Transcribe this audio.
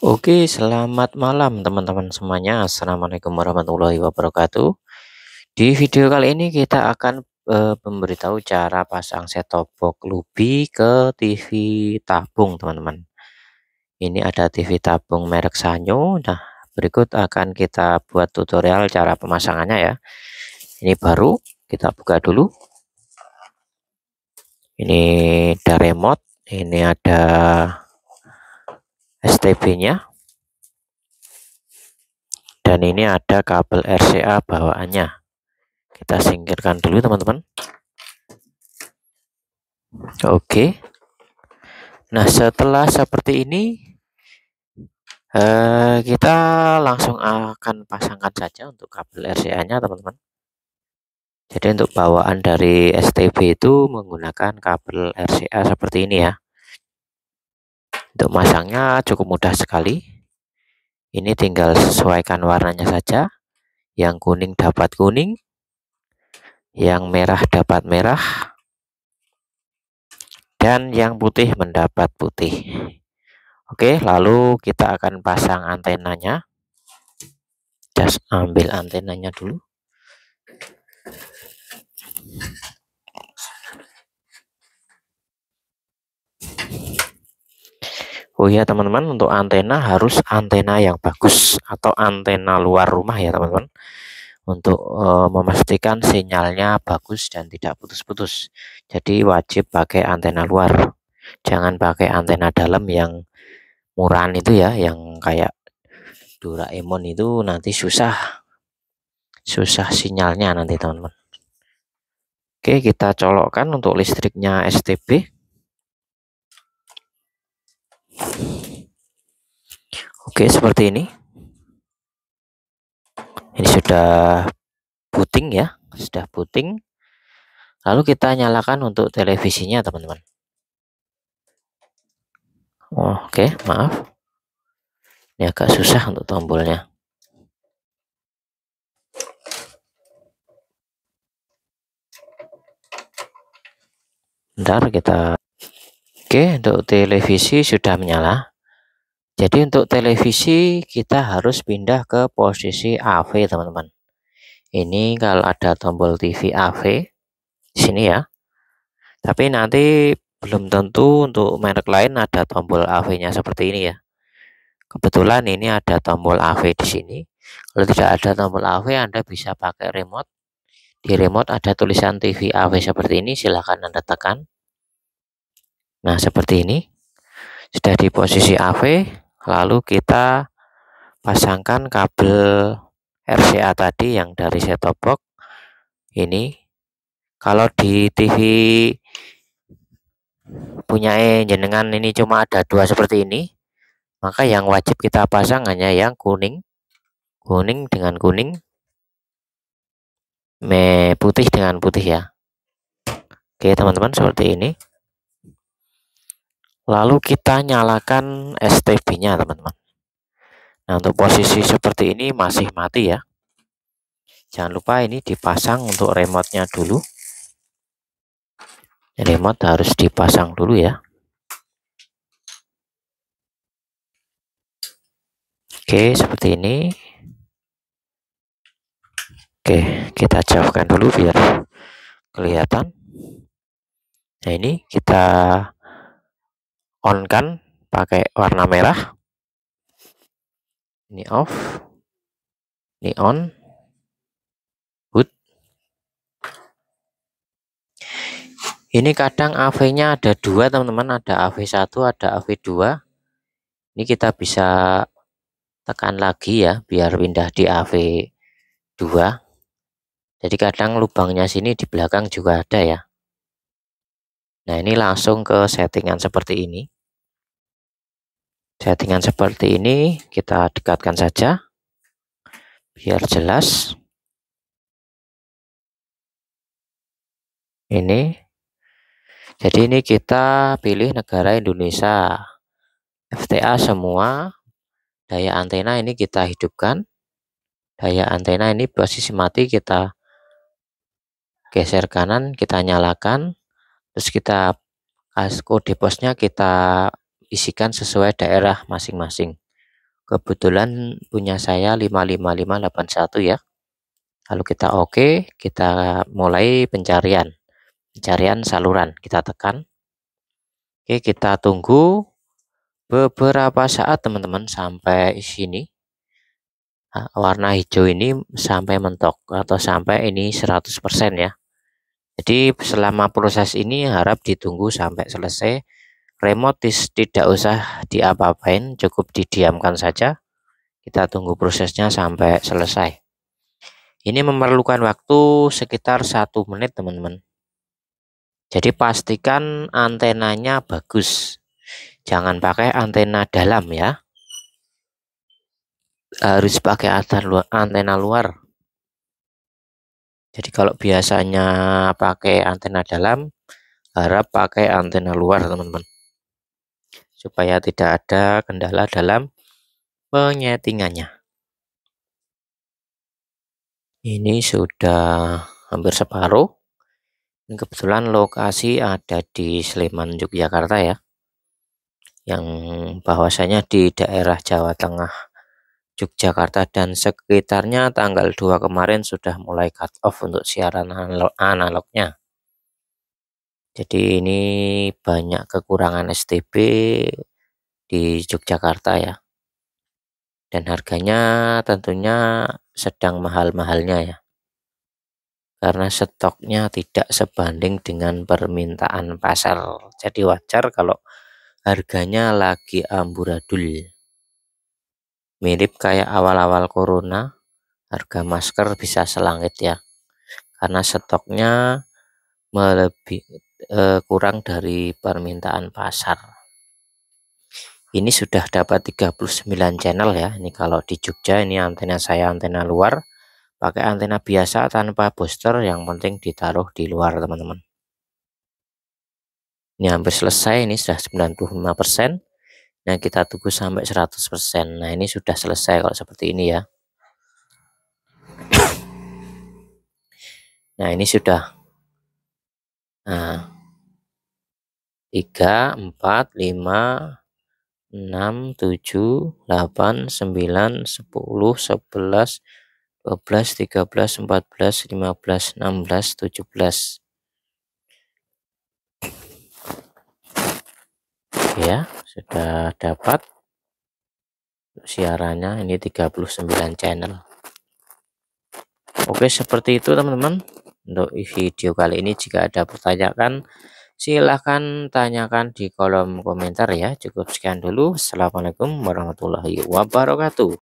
Oke, selamat malam teman-teman semuanya. Assalamualaikum warahmatullahi wabarakatuh. Di video kali ini kita akan e, memberitahu cara pasang set-top box Lubi ke TV tabung, teman-teman. Ini ada TV tabung merek Sanyo. Nah, berikut akan kita buat tutorial cara pemasangannya ya. Ini baru, kita buka dulu. Ini ada remote, ini ada STB-nya. Dan ini ada kabel RCA bawaannya. Kita singkirkan dulu teman-teman. Oke. Nah, setelah seperti ini eh, kita langsung akan pasangkan saja untuk kabel RCA-nya teman-teman. Jadi untuk bawaan dari STB itu menggunakan kabel RCA seperti ini ya. Untuk masangnya cukup mudah sekali. Ini tinggal sesuaikan warnanya saja. Yang kuning dapat kuning, yang merah dapat merah, dan yang putih mendapat putih. Oke, lalu kita akan pasang antenanya. Just ambil antenanya dulu. Oh ya teman-teman untuk antena harus antena yang bagus atau antena luar rumah ya teman-teman untuk uh, memastikan sinyalnya bagus dan tidak putus-putus. Jadi wajib pakai antena luar. Jangan pakai antena dalam yang murahan itu ya yang kayak Doraemon itu nanti susah susah sinyalnya nanti teman-teman. Oke, kita colokkan untuk listriknya STB. Oke, seperti ini. Ini sudah booting ya, sudah booting. Lalu kita nyalakan untuk televisinya, teman-teman. Oke, maaf. Ini agak susah untuk tombolnya. Bentar, kita Oke, untuk televisi sudah menyala. Jadi untuk televisi kita harus pindah ke posisi AV, teman-teman. Ini kalau ada tombol TV AV di sini ya. Tapi nanti belum tentu untuk merek lain ada tombol AV-nya seperti ini ya. Kebetulan ini ada tombol AV di sini. Kalau tidak ada tombol AV, Anda bisa pakai remote. Di remote ada tulisan TV AV seperti ini, silahkan Anda tekan. Nah, seperti ini. Sudah di posisi AV, lalu kita pasangkan kabel RCA tadi yang dari set-top box ini. Kalau di TV punya jenengan ini cuma ada dua seperti ini, maka yang wajib kita pasang hanya yang kuning. Kuning dengan kuning, me putih dengan putih ya. Oke, teman-teman, seperti ini. Lalu kita nyalakan STB-nya teman-teman. Nah untuk posisi seperti ini masih mati ya. Jangan lupa ini dipasang untuk remote-nya dulu. Remote harus dipasang dulu ya. Oke seperti ini. Oke kita jauhkan dulu biar kelihatan. Nah ini kita on kan pakai warna merah ini off ini on good ini kadang AV nya ada dua teman-teman ada AV1 ada AV2 ini kita bisa tekan lagi ya biar pindah di AV2 jadi kadang lubangnya sini di belakang juga ada ya Nah, ini langsung ke settingan seperti ini. Settingan seperti ini kita dekatkan saja biar jelas. Ini. Jadi ini kita pilih negara Indonesia. FTA semua. Daya antena ini kita hidupkan. Daya antena ini posisi mati kita geser kanan, kita nyalakan terus kita kode posnya kita isikan sesuai daerah masing-masing kebetulan punya saya 55581 ya lalu kita oke okay, kita mulai pencarian pencarian saluran kita tekan oke okay, kita tunggu beberapa saat teman-teman sampai sini ah, warna hijau ini sampai mentok atau sampai ini 100% ya jadi selama proses ini harap ditunggu sampai selesai. Remotis tidak usah diapa-apain, cukup didiamkan saja. Kita tunggu prosesnya sampai selesai. Ini memerlukan waktu sekitar satu menit teman-teman. Jadi pastikan antenanya bagus. Jangan pakai antena dalam ya. Harus pakai antena luar. Jadi kalau biasanya pakai antena dalam, harap pakai antena luar teman-teman. Supaya tidak ada kendala dalam penyetingannya. Ini sudah hampir separuh. Ini kebetulan lokasi ada di Sleman, Yogyakarta ya. Yang bahwasanya di daerah Jawa Tengah Yogyakarta dan sekitarnya tanggal 2 kemarin sudah mulai cut off untuk siaran analognya. Jadi ini banyak kekurangan STB di Yogyakarta ya. Dan harganya tentunya sedang mahal-mahalnya ya. Karena stoknya tidak sebanding dengan permintaan pasar. Jadi wajar kalau harganya lagi amburadul mirip kayak awal-awal corona harga masker bisa selangit ya karena stoknya melebih eh, kurang dari permintaan pasar ini sudah dapat 39 channel ya ini kalau di Jogja ini antena saya antena luar pakai antena biasa tanpa booster yang penting ditaruh di luar teman-teman ini hampir selesai ini sudah 95% Nah, kita tunggu sampai 100%. Nah, ini sudah selesai kalau seperti ini ya. Nah, ini sudah nah, 3, 4, 5, 6, 7, 8, 9, 10, 11, 12, 13, 14, 15, 16, 17. Ya sudah dapat siarannya ini 39 channel Oke seperti itu teman-teman untuk video kali ini jika ada pertanyaan silahkan tanyakan di kolom komentar ya cukup sekian dulu Assalamualaikum warahmatullahi wabarakatuh